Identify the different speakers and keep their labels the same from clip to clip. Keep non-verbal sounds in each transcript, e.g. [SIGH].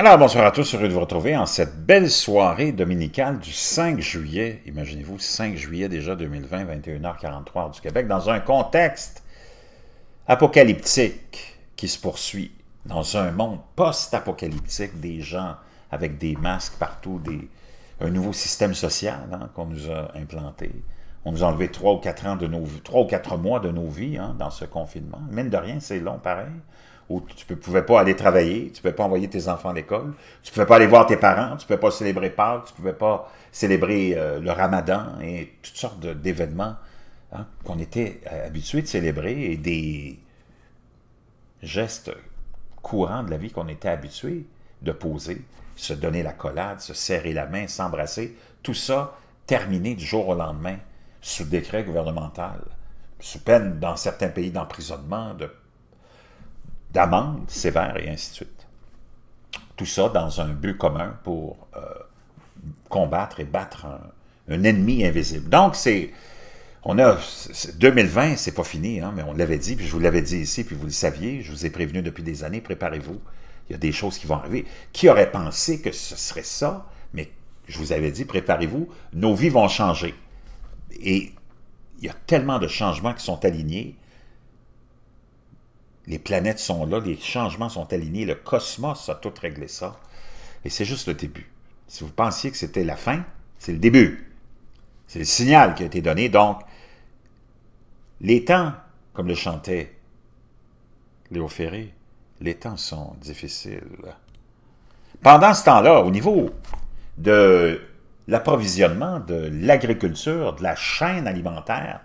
Speaker 1: Alors, bonsoir à tous, heureux de vous retrouver en cette belle soirée dominicale du 5 juillet, imaginez-vous, 5 juillet déjà 2020, 21h43 du Québec, dans un contexte apocalyptique qui se poursuit, dans un monde post-apocalyptique, des gens avec des masques partout, des, un nouveau système social hein, qu'on nous a implanté. On nous a enlevé trois ou quatre ans de nos, 3 ou mois de nos vies hein, dans ce confinement. Mine de rien, c'est long pareil où tu ne pouvais pas aller travailler, tu ne pouvais pas envoyer tes enfants à l'école, tu ne pouvais pas aller voir tes parents, tu ne pouvais pas célébrer Pâques, tu ne pouvais pas célébrer euh, le ramadan et toutes sortes d'événements hein, qu'on était euh, habitué de célébrer et des gestes courants de la vie qu'on était habitué de poser, se donner la collade, se serrer la main, s'embrasser, tout ça terminé du jour au lendemain sous décret gouvernemental, sous peine dans certains pays d'emprisonnement, de d'amendes sévères et ainsi de suite. Tout ça dans un but commun pour euh, combattre et battre un, ennemi invisible. Donc, c'est. On a 2020, c'est pas fini, hein, mais on l'avait dit, puis je vous l'avais dit ici, puis vous le saviez, je vous ai prévenu depuis des années, préparez-vous, il y a des choses qui vont arriver. Qui aurait pensé que ce serait ça? Mais je vous avais dit, préparez-vous, nos vies vont changer. Et il y a tellement de changements qui sont alignés les planètes sont là, les changements sont alignés, le cosmos a tout réglé ça. Et c'est juste le début. Si vous pensiez que c'était la fin, c'est le début. C'est le signal qui a été donné. Donc, les temps, comme le chantait Léo Ferré, les temps sont difficiles. Pendant ce temps-là, au niveau de l'approvisionnement, de l'agriculture, de la chaîne alimentaire,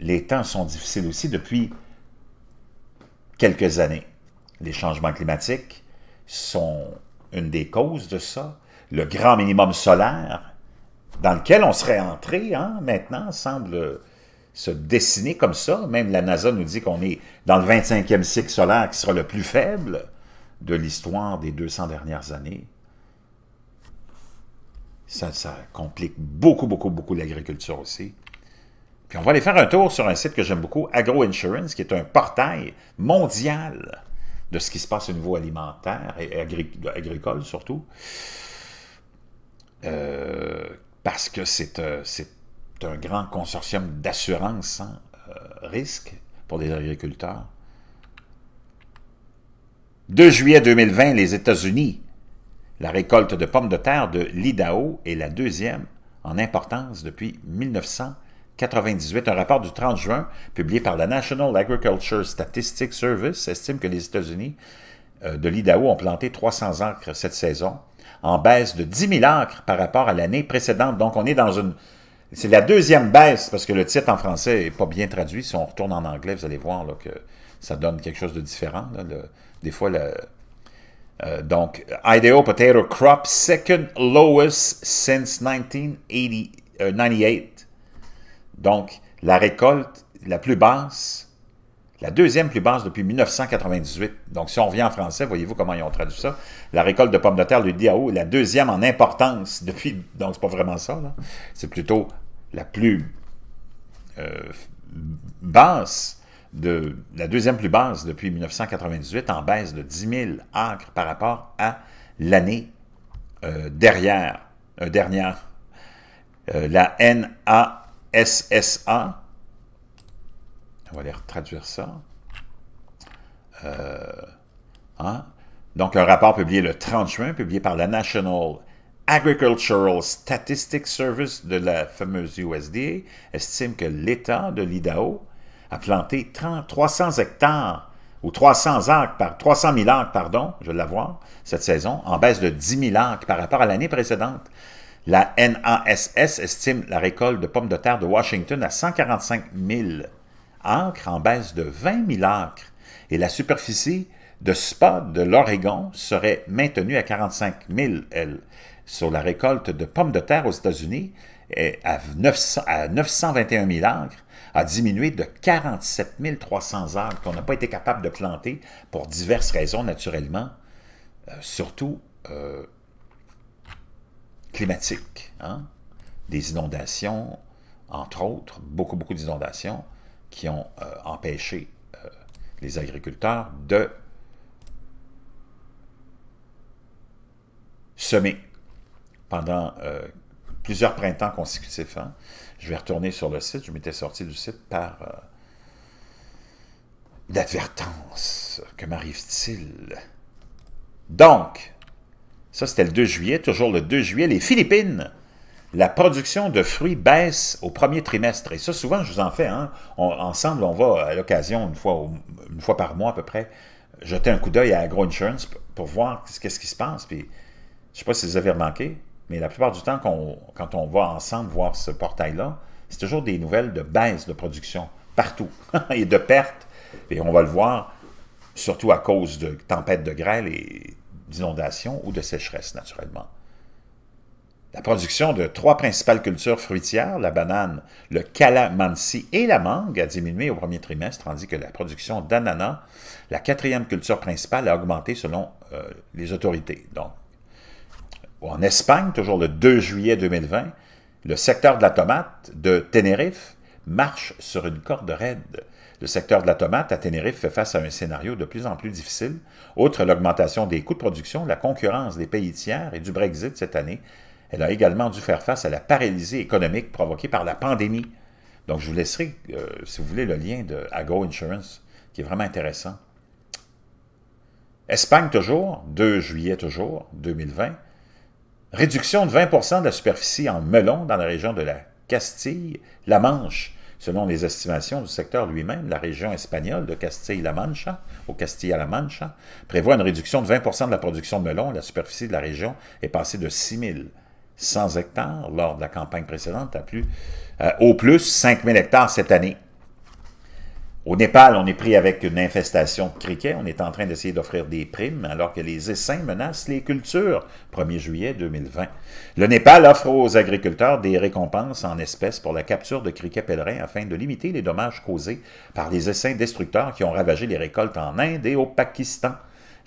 Speaker 1: les temps sont difficiles aussi depuis quelques années. Les changements climatiques sont une des causes de ça. Le grand minimum solaire, dans lequel on serait entré hein, maintenant, semble se dessiner comme ça. Même la NASA nous dit qu'on est dans le 25e cycle solaire qui sera le plus faible de l'histoire des 200 dernières années. Ça, ça complique beaucoup, beaucoup, beaucoup l'agriculture aussi. Puis on va aller faire un tour sur un site que j'aime beaucoup, Agro Insurance, qui est un portail mondial de ce qui se passe au niveau alimentaire et agricole surtout. Euh, parce que euh, c'est un grand consortium d'assurance sans euh, risque pour les agriculteurs. 2 juillet 2020, les États-Unis. La récolte de pommes de terre de l'Idaho est la deuxième en importance depuis 1900. 98, un rapport du 30 juin publié par la National Agriculture Statistics Service estime que les États-Unis euh, de l'Idaho ont planté 300 acres cette saison, en baisse de 10 000 acres par rapport à l'année précédente. Donc, on est dans une... C'est la deuxième baisse, parce que le titre en français n'est pas bien traduit. Si on retourne en anglais, vous allez voir que ça donne quelque chose de différent. Des fois, le... Euh, donc, Idaho potato crop second lowest since 1998. Donc, la récolte la plus basse, la deuxième plus basse depuis 1998. Donc, si on vient en français, voyez-vous comment ils ont traduit ça. La récolte de pommes de terre, le DAO, la deuxième en importance [LAUGHS] depuis... Donc, c'est pas vraiment ça, C'est plutôt la plus euh, basse, de, la deuxième plus basse depuis 1998, en baisse de 10 000 acres par rapport à l'année euh, euh, dernière. la NA SSA. On va aller traduire ça. Euh, hein? Donc, un rapport publié le 30 juin, publié par la National Agricultural Statistics Service de la fameuse USDA, estime que l'État de l'Idaho a planté 300 hectares ou 300 acres par 300 000 acres, pardon, je vais l'avoir, cette saison, en baisse de 10 000 acres par rapport à l'année précédente. La NASS estime la récolte de pommes de terre de Washington à 145 000 acres, en baisse de 20 000 acres, et la superficie de spa de l'Oregon serait maintenue à 45 000, Sur la récolte de pommes de terre aux États-Unis, eh, à, à 921 000 acres, a diminué de 47 300 acres qu'on n'a pas été capable de planter pour diverses raisons, naturellement, euh, surtout euh, Hein. des inondations, entre autres, beaucoup, beaucoup d'inondations qui ont euh, empêché euh, les agriculteurs de semer pendant euh, plusieurs printemps consécutifs. Hein. Je vais retourner sur le site. Je m'étais sorti du site par euh, Que m'arrive-t-il? Donc, ça, c'était le 2 juillet. Toujours le 2 juillet, les Philippines. La production de fruits baisse au premier trimestre. Et ça, souvent, je vous en fais. Hein? ensemble, on va à l'occasion, une fois, une fois par mois à peu près, jeter un coup d'œil à AgroInsurance pour voir qu'est-ce qui se passe. Puis, je ne sais pas si vous avez remarqué, mais la plupart du temps, quand on va ensemble voir ce portail-là, c'est toujours des nouvelles de baisse de production partout [LAUGHS] et de pertes. Et on va le voir, surtout à cause de tempêtes de grêle et d'inondations ou de sécheresse, naturellement. La production de trois principales cultures fruitières, la banane, le calamansi et la mangue, a diminué au premier trimestre, tandis que la production d'ananas, la quatrième culture principale, a augmenté selon euh, les autorités. Donc, en Espagne, toujours le 2 juillet 2020, le secteur de la tomate de Tenerife marche sur une corde raide. Le secteur de la tomate à Ténérife fait face à un scénario de plus en plus difficile. Outre l'augmentation des coûts de production, la concurrence des pays tiers et du Brexit cette année, elle a également dû faire face à la paralysie économique provoquée par la pandémie. Donc, je vous laisserai, euh, si vous voulez, le lien de Agro Insurance, qui est vraiment intéressant. Espagne toujours, 2 juillet toujours, 2020. Réduction de 20 de la superficie en melon dans la région de la Castille, la Manche Selon les estimations du secteur lui-même, la région espagnole de castille la Mancha, au Castilla-La Mancha, prévoit une réduction de 20 de la production de melon. La superficie de la région est passée de 6 100 hectares lors de la campagne précédente à plus, euh, au plus 5000 hectares cette année. Au Népal, on est pris avec une infestation de criquets. On est en train d'essayer d'offrir des primes alors que les essaims menacent les cultures. 1er juillet 2020. Le Népal offre aux agriculteurs des récompenses en espèces pour la capture de criquets pèlerins afin de limiter les dommages causés par les essaims destructeurs qui ont ravagé les récoltes en Inde et au Pakistan.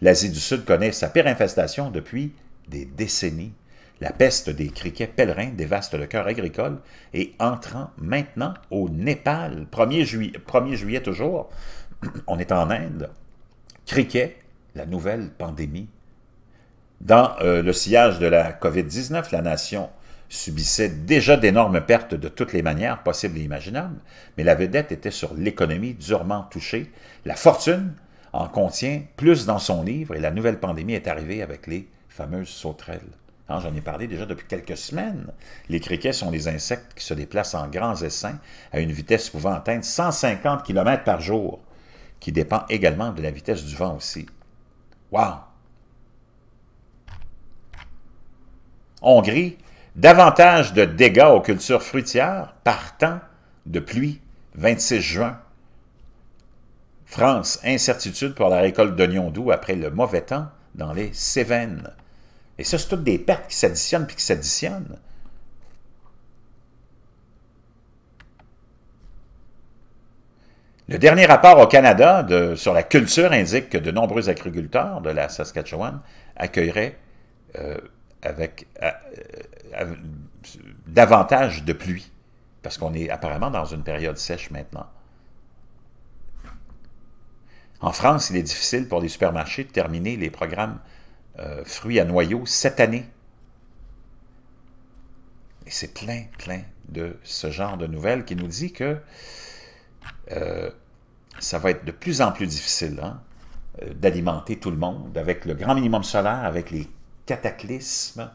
Speaker 1: L'Asie du Sud connaît sa pire infestation depuis des décennies. La peste des criquets pèlerins dévaste le cœur agricole et entrant maintenant au Népal, 1er, juillet, toujours, [CLEARS THROAT] on est en Inde, criquet, la nouvelle pandémie. Dans euh, le sillage de la COVID-19, la nation subissait déjà d'énormes pertes de toutes les manières possibles et imaginables, mais la vedette était sur l'économie durement touchée. La fortune en contient plus dans son livre et la nouvelle pandémie est arrivée avec les fameuses sauterelles. J'en ai parlé déjà depuis quelques semaines. Les criquets sont des insectes qui se déplacent en grands essaims à une vitesse pouvant atteindre 150 km par jour, qui dépend également de la vitesse du vent aussi. Wow! Hongrie, davantage de dégâts aux cultures fruitières par temps de pluie, 26 juin. France, incertitude pour la récolte d'oignons doux après le mauvais temps dans les Cévennes. Et ça, c'est toutes des pertes qui s'additionnent puis qui s'additionnent. Le dernier rapport au Canada sur la culture indique que de nombreux agriculteurs de la Saskatchewan accueilleraient euh, avec euh, euh, davantage de pluie, parce qu'on est apparemment dans une période sèche maintenant. En France, il est difficile pour les supermarchés de terminer les programmes euh, fruits à noyaux cette année. Et c'est plein, plein de ce genre de nouvelles qui nous dit que euh, ça va être de plus en plus difficile hein, euh, d'alimenter tout le monde avec le grand minimum solaire, avec les cataclysmes,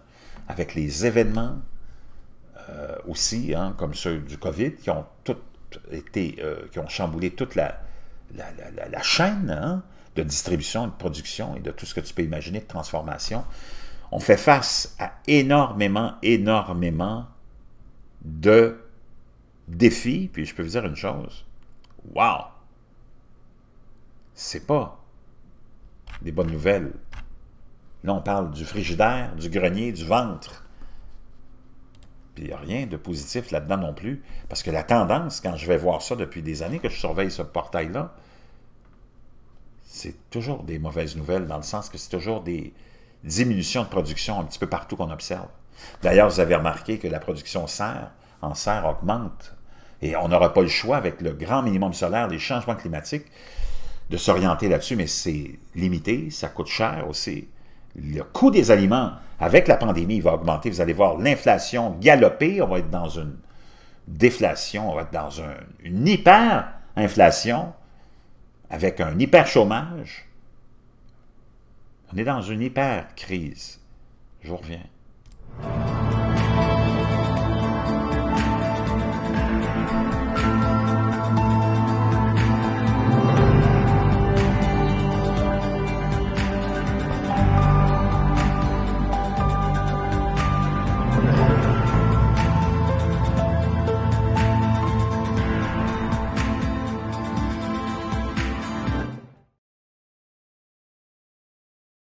Speaker 1: avec les événements aussi, hein, comme ceux du COVID, qui ont tout été, qui ont chamboulé toute la, chaîne, hein de distribution, de production et de tout ce que tu peux imaginer de transformation. On fait face à énormément, énormément de défis. Puis je peux vous dire une chose. Wow! C'est pas des bonnes nouvelles. Là, on parle du frigidaire, du grenier, du ventre. Puis il n'y a rien de positif là-dedans non plus. Parce que la tendance, quand je vais voir ça depuis des années que je surveille ce portail-là, c'est toujours des mauvaises nouvelles dans le sens que c'est toujours des diminutions de production un petit peu partout qu'on observe. D'ailleurs, vous avez remarqué que la production en serre augmente et on n'aura pas le choix avec le grand minimum solaire, les changements climatiques, de s'orienter là-dessus, mais c'est limité, ça coûte cher aussi. Le coût des aliments avec la pandémie va augmenter. Vous allez voir l'inflation galoper, on va être dans une déflation, on va être dans une hyper-inflation avec un hyper-chômage, on est dans une hyper-crise. Je vous reviens.